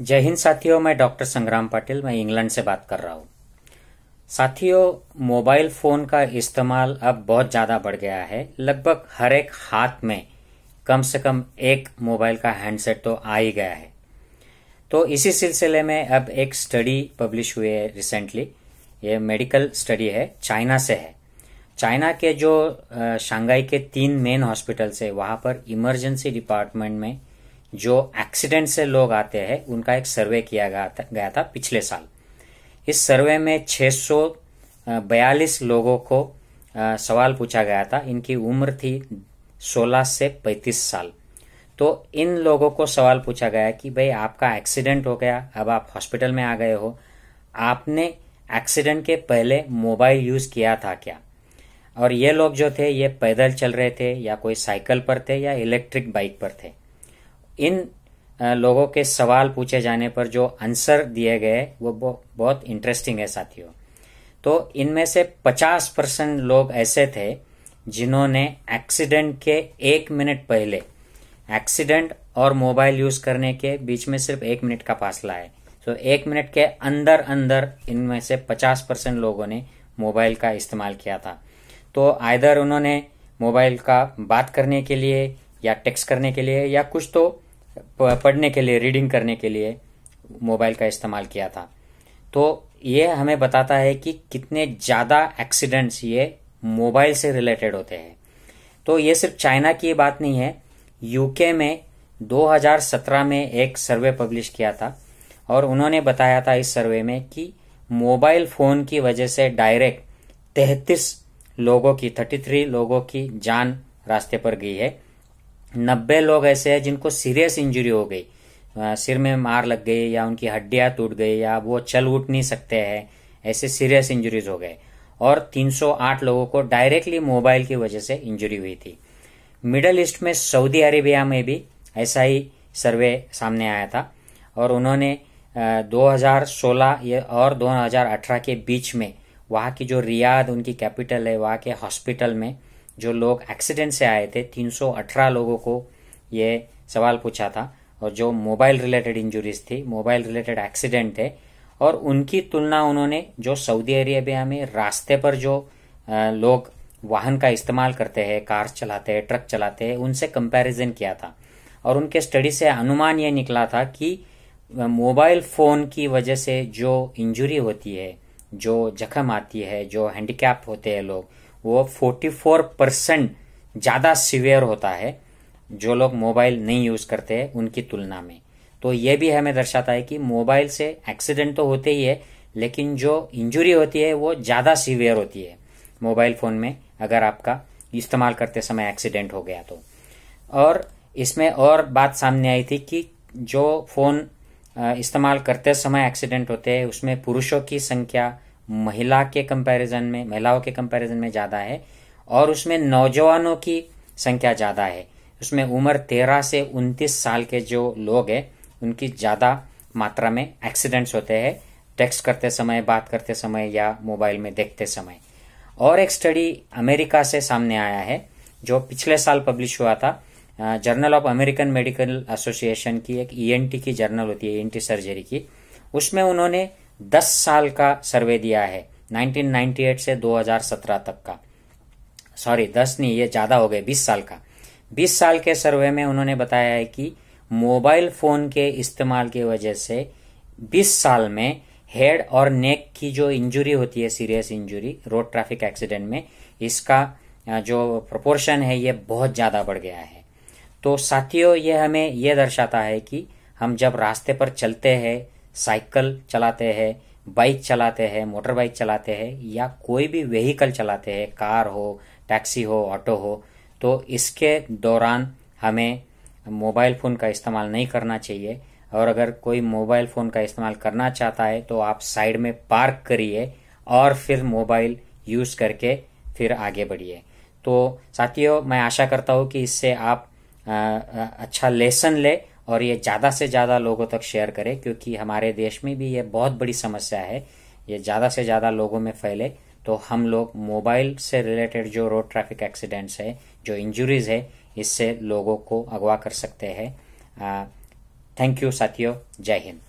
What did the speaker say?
जय हिंद साथियों मैं डॉक्टर संग्राम पाटिल मैं इंग्लैंड से बात कर रहा हूँ साथियों मोबाइल फोन का इस्तेमाल अब बहुत ज्यादा बढ़ गया है लगभग हर एक हाथ में कम से कम एक मोबाइल का हैंडसेट तो आ ही गया है तो इसी सिलसिले में अब एक स्टडी पब्लिश हुई है रिसेंटली ये मेडिकल स्टडी है चाइना से है चाइना के जो शंघाई के तीन मेन हॉस्पिटल्स है वहां पर इमरजेंसी डिपार्टमेंट में जो एक्सीडेंट से लोग आते हैं उनका एक सर्वे किया गया था, गया था पिछले साल इस सर्वे में 642 लोगों को सवाल पूछा गया था इनकी उम्र थी 16 से 35 साल तो इन लोगों को सवाल पूछा गया कि भाई आपका एक्सीडेंट हो गया अब आप हॉस्पिटल में आ गए हो आपने एक्सीडेंट के पहले मोबाइल यूज़ किया था क्या और ये लोग जो थे ये पैदल चल रहे थे या कोई साइकिल पर थे या इलेक्ट्रिक बाइक पर थे इन लोगों के सवाल पूछे जाने पर जो आंसर दिए गए वो बहुत इंटरेस्टिंग है साथियों तो इनमें से 50 परसेंट लोग ऐसे थे जिन्होंने एक्सीडेंट के एक मिनट पहले एक्सीडेंट और मोबाइल यूज करने के बीच में सिर्फ एक मिनट का फासला है तो एक मिनट के अंदर अंदर इनमें से 50 परसेंट लोगों ने मोबाइल का इस्तेमाल किया था तो आयदर उन्होंने मोबाइल का बात करने के लिए या टेक्स्ट करने के लिए या कुछ तो पढ़ने के लिए रीडिंग करने के लिए मोबाइल का इस्तेमाल किया था तो ये हमें बताता है कि कितने ज़्यादा एक्सीडेंट्स ये मोबाइल से रिलेटेड होते हैं तो ये सिर्फ चाइना की बात नहीं है यूके में 2017 में एक सर्वे पब्लिश किया था और उन्होंने बताया था इस सर्वे में कि मोबाइल फोन की वजह से डायरेक्ट तैतीस लोगों की 33 लोगों की जान रास्ते पर गई है नब्बे लोग ऐसे हैं जिनको सीरियस इंजरी हो गई सिर में मार लग गई या उनकी हड्डियां टूट गई या वो चल उठ नहीं सकते हैं ऐसे सीरियस इंजरीज हो गए और 308 लोगों को डायरेक्टली मोबाइल की वजह से इंजरी हुई थी मिडल ईस्ट में सऊदी अरेबिया में भी ऐसा ही सर्वे सामने आया था और उन्होंने 2016 और 2018 के बीच में वहाँ की जो रियाद उनकी कैपिटल है वहाँ के हॉस्पिटल में जो लोग एक्सीडेंट से आए थे 318 लोगों को ये सवाल पूछा था और जो मोबाइल रिलेटेड इंजुरीज थी मोबाइल रिलेटेड एक्सीडेंट थे और उनकी तुलना उन्होंने जो सऊदी अरेबिया में रास्ते पर जो लोग वाहन का इस्तेमाल करते हैं कार चलाते हैं ट्रक चलाते हैं उनसे कंपैरिजन किया था और उनके स्टडी से अनुमान ये निकला था कि मोबाइल फोन की वजह से जो इंजुरी होती है जो जख्म आती है जो हैंडीकैप होते हैं लोग वो 44 परसेंट ज़्यादा सिवियर होता है जो लोग मोबाइल नहीं यूज़ करते हैं उनकी तुलना में तो ये भी हमें दर्शाता है कि मोबाइल से एक्सीडेंट तो होते ही है लेकिन जो इंजुरी होती है वो ज़्यादा सिवियर होती है मोबाइल फ़ोन में अगर आपका इस्तेमाल करते समय एक्सीडेंट हो गया तो और इसमें और बात सामने आई थी कि जो फ़ोन इस्तेमाल करते समय एक्सीडेंट होते हैं उसमें पुरुषों की संख्या महिला के कंपैरिजन में महिलाओं के कंपैरिजन में ज़्यादा है और उसमें नौजवानों की संख्या ज़्यादा है उसमें उम्र तेरह से उनतीस साल के जो लोग हैं उनकी ज़्यादा मात्रा में एक्सीडेंट्स होते हैं टेक्स्ट करते समय बात करते समय या मोबाइल में देखते समय और एक स्टडी अमेरिका से सामने आया है जो पिछले साल पब्लिश हुआ था journal of American medical association की एक ईएनटी e की जर्नल होती है ईएनटी e सर्जरी की उसमें उन्होंने दस साल का सर्वे दिया है 1998 से 2017 तक का सॉरी दस नहीं ये ज़्यादा हो गए बीस साल का बीस साल के सर्वे में उन्होंने बताया है कि मोबाइल फ़ोन के इस्तेमाल की वजह से 20 साल में हेड और नेक की जो इंजरी होती है serious injury road traffic accident में इसका जो प्रोपोर्शन है ये बहुत ज़्यादा बढ़ गया है तो साथियों ये हमें ये दर्शाता है कि हम जब रास्ते पर चलते हैं साइकिल चलाते हैं बाइक चलाते हैं मोटर बाइक चलाते हैं या कोई भी व्हीकल चलाते हैं कार हो टैक्सी हो ऑटो हो तो इसके दौरान हमें मोबाइल फ़ोन का इस्तेमाल नहीं करना चाहिए और अगर कोई मोबाइल फ़ोन का इस्तेमाल करना चाहता है तो आप साइड में पार्क करिए और फिर मोबाइल यूज़ करके फिर आगे बढ़िए तो साथियों मैं आशा करता हूँ कि इससे आप आ, आ, अच्छा लेसन ले और ये ज़्यादा से ज़्यादा लोगों तक शेयर करें क्योंकि हमारे देश में भी ये बहुत बड़ी समस्या है ये ज़्यादा से ज़्यादा लोगों में फैले तो हम लोग मोबाइल से रिलेटेड जो रोड ट्रैफिक एक्सीडेंट्स है जो इंजुरीज है इससे लोगों को अगवा कर सकते हैं थैंक यू साथियों जय हिंद